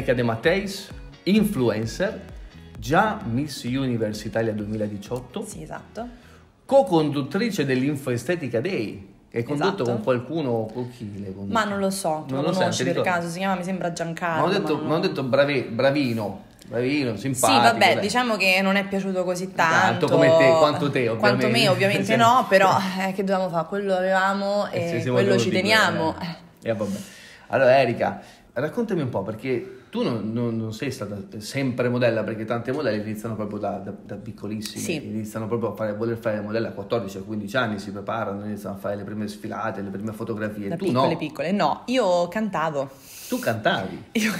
Erika De Matteis, influencer, già Miss Universe Italia 2018. Sì, esatto. Co-conduttrice dell'Infoestetica Day. È condotto esatto. con qualcuno con chi le condotto? Ma non lo so, non lo, lo conosci per caso, si chiama mi sembra Giancarlo. Ma ho detto, ma non... ho detto brave, bravino. Bravino, simpatico. Sì, vabbè, beh. diciamo che non è piaciuto così tanto. Tanto come te, quanto te, ovviamente. Quanto me, ovviamente no, però eh, che dovevamo fare? Quello avevamo eh e eh, quello ci teniamo. E eh. vabbè. Allora, Erika, raccontami un po' perché tu non, non, non, sei stata sempre modella perché tante modelle iniziano proprio da, da, da piccolissimi, sì. iniziano proprio a fare, voler fare modella a 14 o 15 anni, si preparano, iniziano a fare le prime sfilate, le prime fotografie. Da tu piccole, no. piccole, no, io cantavo. Tu cantavi? Io...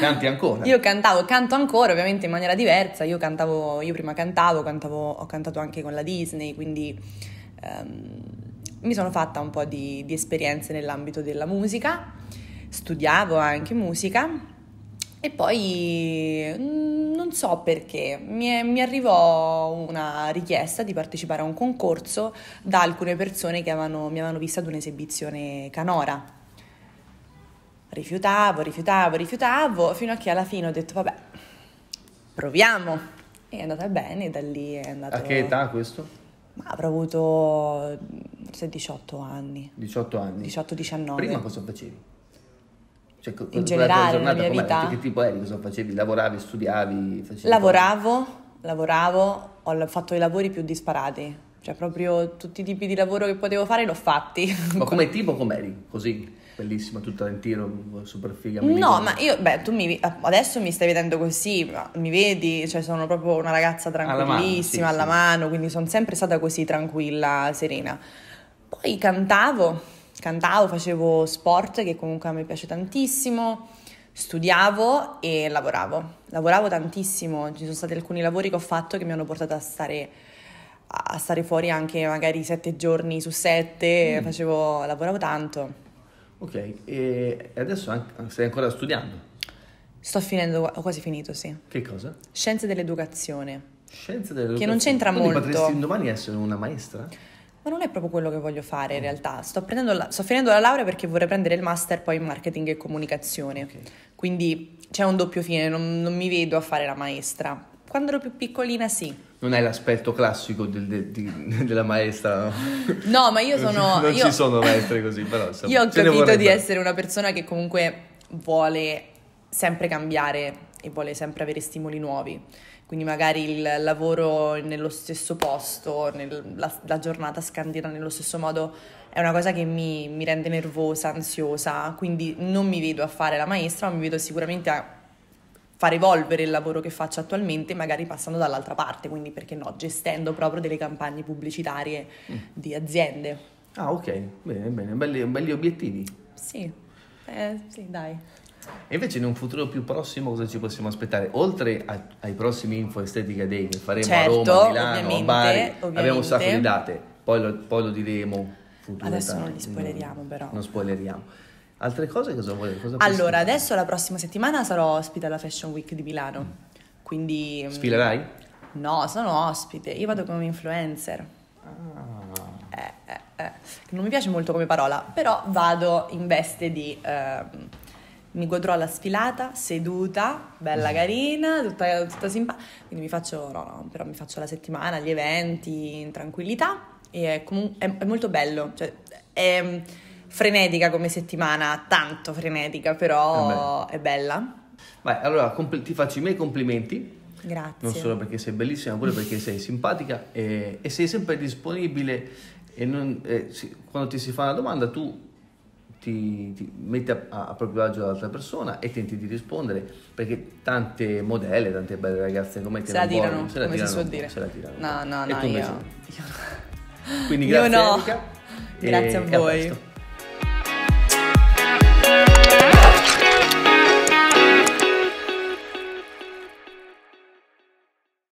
Canti ancora? Io cantavo, canto ancora ovviamente in maniera diversa, io cantavo, io prima cantavo, cantavo ho cantato anche con la Disney, quindi ehm, mi sono fatta un po' di, di esperienze nell'ambito della musica, studiavo anche musica e poi mm, non so perché, mi, mi, arrivò una richiesta di partecipare a un concorso da alcune persone che avevano, mi avevano vista ad un'esibizione canora. Rifiutavo, rifiutavo, rifiutavo, fino a che alla fine ho detto vabbè, proviamo. E è andata bene, da lì è andata... A che età questo? Ma avrò avuto 18 mm, anni. 18 anni? 18-19. Prima cosa facevi? Cioè, in quella generale, giornata, nella mia vita. Che tipo eri? Eh, Cosa facevi? Lavoravi, studiavi? Facevi lavoravo, cose? lavoravo, ho fatto i lavori più disparati. Cioè, proprio tutti i tipi di lavoro che potevo fare l'ho fatti. Ma come tipo com'eri? Così? bellissima, tutto in tiro, super figa. No, ma io, beh, tu mi, adesso mi stai vedendo così, mi vedi, cioè sono proprio una ragazza tranquillissima, alla mano, sì, alla sì. mano quindi sono sempre stata così tranquilla, serena. Poi cantavo cantavo, facevo sport che comunque a me piace tantissimo, studiavo e lavoravo. Lavoravo tantissimo, ci sono stati alcuni lavori che ho fatto che mi hanno portato a stare, a stare fuori anche magari sette giorni su sette, mm. facevo, lavoravo tanto. Ok, e adesso stai ancora studiando? Sto finendo, ho quasi finito, sì. Che cosa? Scienze dell'educazione. Scienze dell'educazione. Che non c'entra Quindi molto. Potresti domani essere una maestra? ma non è proprio quello che voglio fare in mm. realtà. Sto, la, sto finendo la laurea perché vorrei prendere il master poi in marketing e comunicazione. Okay. Quindi c'è un doppio fine, non, non, mi vedo a fare la maestra. Quando ero più piccolina sì. Non è l'aspetto classico del, de, de, della maestra, no? No, ma io sono... non io, ci sono maestre così, però... Insomma, io ho capito di essere una persona che comunque vuole sempre cambiare e vuole sempre avere stimoli nuovi. Quindi magari il lavoro nello stesso posto, nel, la, la, giornata scandita nello stesso modo è una cosa che mi, mi, rende nervosa, ansiosa, quindi non mi vedo a fare la maestra, ma mi vedo sicuramente a far evolvere il lavoro che faccio attualmente, magari passando dall'altra parte, quindi perché no, gestendo proprio delle campagne pubblicitarie mm. di aziende. Ah ok, bene, bene, belli, belli obiettivi. Sì, eh, sì, dai. E invece in un futuro più prossimo cosa ci possiamo aspettare? Oltre a, ai prossimi Info Estetica Day che faremo certo, a Roma, Milano, a Bari, ovviamente. abbiamo un sacco di date, poi lo, poi lo diremo. Futura, Adesso non li spoileriamo non, però. Non spoileriamo. Altre cose cosa vuole? Cosa allora, adesso la prossima settimana sarò ospite alla Fashion Week di Milano, quindi... Mm, Sfilerai? No, sono ospite, io vado come influencer. Ah. Eh, eh, eh. Non mi piace molto come parola, però vado in veste di... Ehm, mi godrò la sfilata, seduta, bella mm. carina, tutta, tutta simpatica. Quindi mi faccio, no, no, però mi faccio la settimana, gli eventi in tranquillità. E è, comun- è, è molto bello. Cioè, è mm, frenetica come settimana, tanto frenetica, però è bella. Vai, allora compl- ti faccio i miei complimenti. Grazie. Non solo perché sei bellissima, ma pure perché sei simpatica e, e sei sempre disponibile. E non, eh, si, quando ti si fa una domanda, tu ti, ti metti a, a, proprio agio l'altra persona e tenti di rispondere perché tante modelle, tante belle ragazze come te se la tirano, se la come tirano, si suol dire. Se la tirano. No, no, no, io, io... Quindi grazie io no. Erika, grazie a voi. A